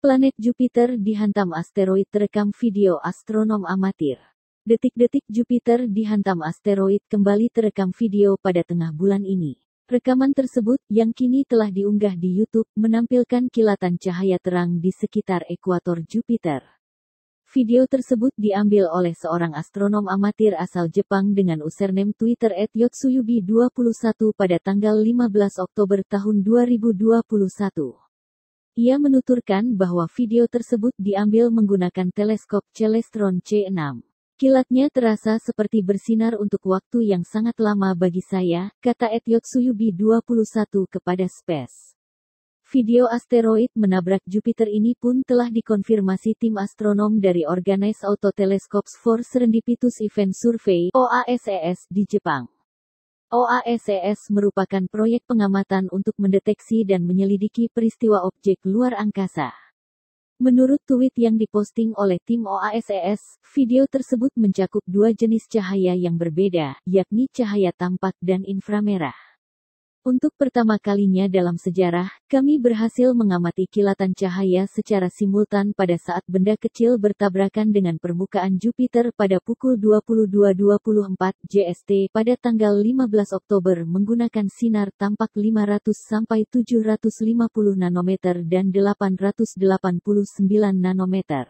Planet Jupiter dihantam asteroid terekam video astronom amatir. Detik-detik Jupiter dihantam asteroid kembali terekam video pada tengah bulan ini. Rekaman tersebut, yang kini telah diunggah di YouTube, menampilkan kilatan cahaya terang di sekitar ekuator Jupiter. Video tersebut diambil oleh seorang astronom amatir asal Jepang dengan username Twitter @yotsuyubi21 pada tanggal 15 Oktober tahun 2021. Ia menuturkan bahwa video tersebut diambil menggunakan teleskop Celestron C6. Kilatnya terasa seperti bersinar untuk waktu yang sangat lama bagi saya, kata Etiot Suyubi 21 kepada Space. Video asteroid menabrak Jupiter ini pun telah dikonfirmasi tim astronom dari Organized Auto Telescopes for Serendipitous Event Survey OASES e di Jepang. OASES e merupakan proyek pengamatan untuk mendeteksi dan menyelidiki peristiwa objek luar angkasa. Menurut tweet yang diposting oleh tim OASES, e video tersebut mencakup dua jenis cahaya yang berbeda, yakni cahaya tampak dan inframerah. Untuk pertama kalinya dalam sejarah, kami berhasil mengamati kilatan cahaya secara simultan pada saat benda kecil bertabrakan dengan permukaan Jupiter pada pukul 22.24 JST pada tanggal 15 Oktober menggunakan sinar tampak 500 sampai 750 nanometer dan 889 nanometer.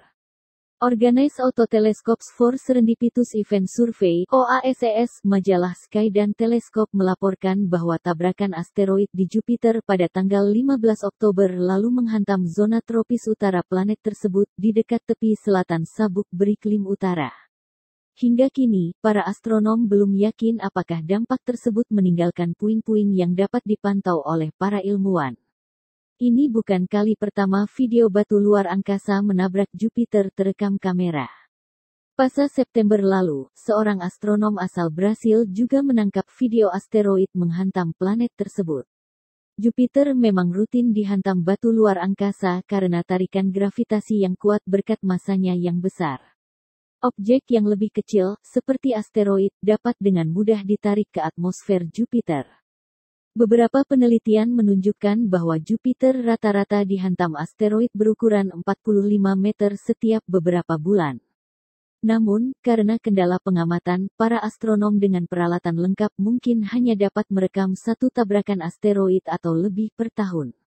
Organize Auto Telescopes for Serendipitous Event Survey OASES, e majalah Sky dan Teleskop melaporkan bahwa tabrakan asteroid di Jupiter pada tanggal 15 Oktober lalu menghantam zona tropis utara planet tersebut di dekat tepi selatan sabuk beriklim utara. Hingga kini, para astronom belum yakin apakah dampak tersebut meninggalkan puing-puing yang dapat dipantau oleh para ilmuwan. Ini bukan kali pertama video batu luar angkasa menabrak Jupiter terekam kamera. Pasal September lalu, seorang astronom asal Brasil juga menangkap video asteroid menghantam planet tersebut. Jupiter memang rutin dihantam batu luar angkasa karena tarikan gravitasi yang kuat berkat masanya yang besar. Objek yang lebih kecil, seperti asteroid, dapat dengan mudah ditarik ke atmosfer Jupiter. Beberapa penelitian menunjukkan bahwa Jupiter rata-rata dihantam asteroid berukuran 45 meter setiap beberapa bulan. Namun, karena kendala pengamatan, para astronom dengan peralatan lengkap mungkin hanya dapat merekam satu tabrakan asteroid atau lebih per tahun.